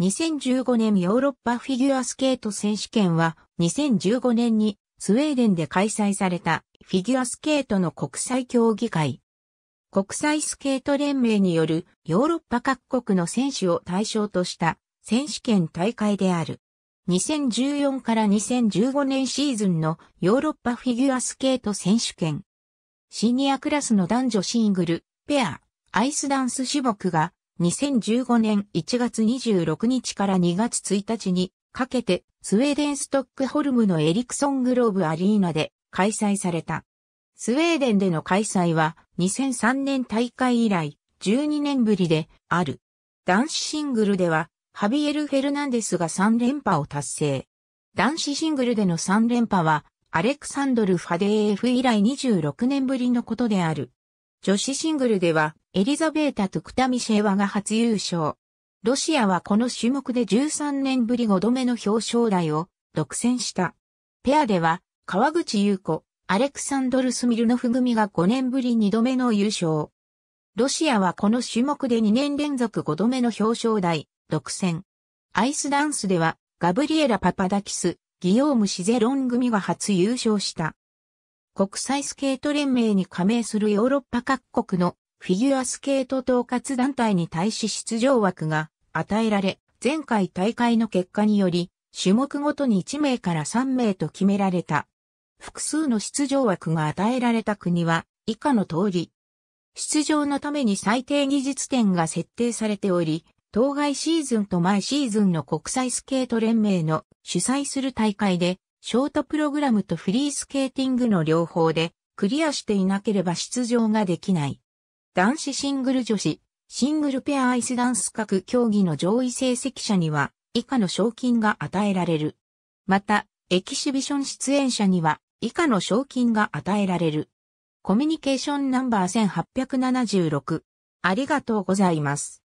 2015年ヨーロッパフィギュアスケート選手権は2015年にスウェーデンで開催されたフィギュアスケートの国際競技会。国際スケート連盟によるヨーロッパ各国の選手を対象とした選手権大会である。2014から2015年シーズンのヨーロッパフィギュアスケート選手権。シニアクラスの男女シングル、ペア、アイスダンス種目が2015年1月26日から2月1日にかけてスウェーデンストックホルムのエリクソングローブアリーナで開催された。スウェーデンでの開催は2003年大会以来12年ぶりである。男子シングルではハビエル・フェルナンデスが3連覇を達成。男子シングルでの3連覇はアレクサンドル・ファデーエフ以来26年ぶりのことである。女子シングルではエリザベータ・トゥクタミシェワが初優勝。ロシアはこの種目で13年ぶり5度目の表彰台を独占した。ペアでは、川口優子、アレクサンドル・スミルノフ組が5年ぶり2度目の優勝。ロシアはこの種目で2年連続5度目の表彰台、独占。アイスダンスでは、ガブリエラ・パパダキス、ギヨーム・シゼロン組が初優勝した。国際スケート連盟に加盟するヨーロッパ各国のフィギュアスケート統括団体に対し出場枠が与えられ、前回大会の結果により、種目ごとに1名から3名と決められた。複数の出場枠が与えられた国は以下の通り。出場のために最低技術点が設定されており、当該シーズンと前シーズンの国際スケート連盟の主催する大会で、ショートプログラムとフリースケーティングの両方でクリアしていなければ出場ができない。男子シングル女子、シングルペアアイスダンス各競技の上位成績者には、以下の賞金が与えられる。また、エキシビション出演者には、以下の賞金が与えられる。コミュニケーションナンバー1876。ありがとうございます。